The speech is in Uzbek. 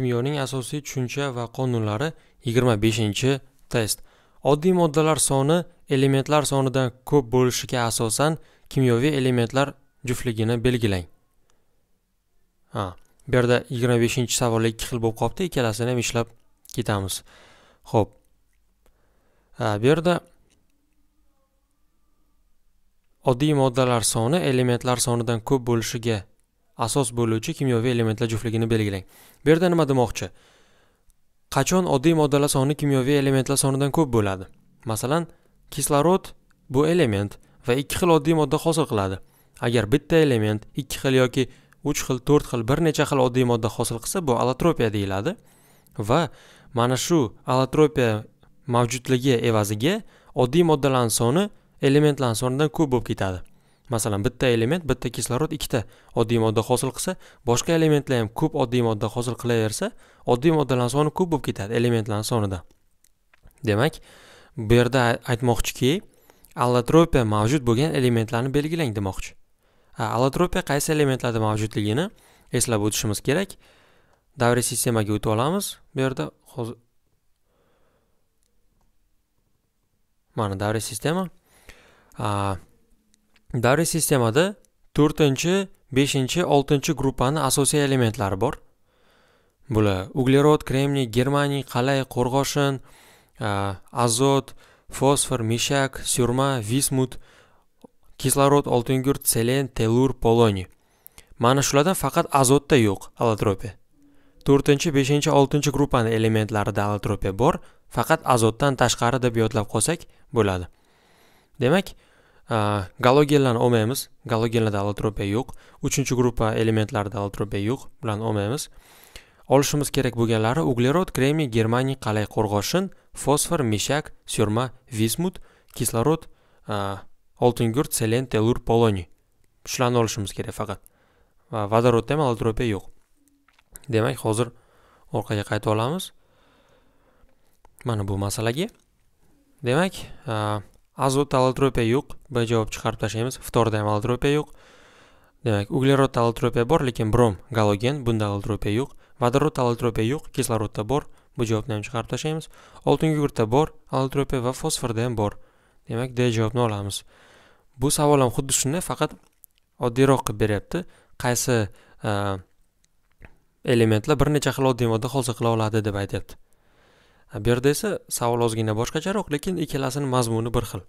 kimyoning asosiy tushuncha va qonunlari 25 test oddiy moddalar soni elementlar sonidan ko'p bo'lishiga asosan kimyoviy elementlar juftligini belgilang ha bu yerda 25 savol ikki xil bo'lib qolibdi ikkalasini ham ishlab ketamiz ho'p ha bu yerda oddiy moddalar soni elementlar sonidan ko'p bo'lishiga asos bo'luvchi kimyoviy elementlar juftligini belgilang bu yerda nima demoqchi qachon oddiy moddalar soni kimyoviy elementlar sonidan ko'p bo'ladi masalan kislorod bu element va ikki xil oddiy modda hosil qiladi agar bitta element ikki xil yoki uch xil to'rt xil bir necha xil oddiy modda hosil qilsa bu allotropiya deyiladi va mana shu allotropiya mavjudligi evaziga oddiy moddalarni soni elementlarni sonidan ko'p bo'lib ketadi masalan bitta element bitta kislorod ikkita oddiy modda hosil qilsa boshqa elementlar ham ko'p oddiy modda hosil qilaversa oddiy moddalarni soni ko'p bo'lib ketadi elementlarni sonidan demak bu yerda aytmoqchiki allotropiya mavjud bo'lgan elementlarni belgilang demoqchi allotropiya qaysi elementlarda mavjudligini eslab o'tishimiz kerak davriy sistemaga o'tib olamiz bu yerda hozir mana davriy sistema Davriy sistemada 4-chi, 5-chi, 6-chi gruppani asosiy elementlari bor. Bular uglerod, kremniy, germaniy, qalay, qo'rg'oshin, azot, fosfor, mishak, surma, vismut, kislorod, oltingurt, selen, telur, poloniy. Mana shulardan faqat azotda yo'q allotropiya. 4-chi, 5-chi, 6-chi gruppani elementlarida allotropiya bor, faqat azotdan tashqari deb yodlab qolsak bo'ladi. Demak, galogenlarni olmaymiz galogenlarda allotropiya yo'q uchinchi gruppa elementlarida allotropiya yo'q bularni olmaymiz olishimiz kerak bo'lganlari uglerod kremiy germaniy qalay qo'rg'oshin fosfor meshak syurma vismut kislorod oltingurt selen telur poloniy shularni olishimiz kerak faqat va vodorodda ham allotropiya yo'q demak hozir orqaga qayta olamiz mana bu masalaga demak azot allotropiya yo'q b javob chiqarib tashlaymiz ftorda ham allotropiya yo'q demak uglerod allotropiya bor lekin brom galogen bunda allotropiya yo'q vodorod allotropiya yo'q kislorodda bor bu javobni ham chiqarib tashlaymiz oltin gugurtda bor allotropiya va fosforda ham bor demak d javobni olamiz bu savol ham xuddi shunday faqat oddiyroq qilib beryapti qaysi elementlar bir necha xil oddiy modda hosil qila oladi deb aytyapti bu yerda esa savol ozgina boshqacharoq lekin ikkalasini mazmuni bir xil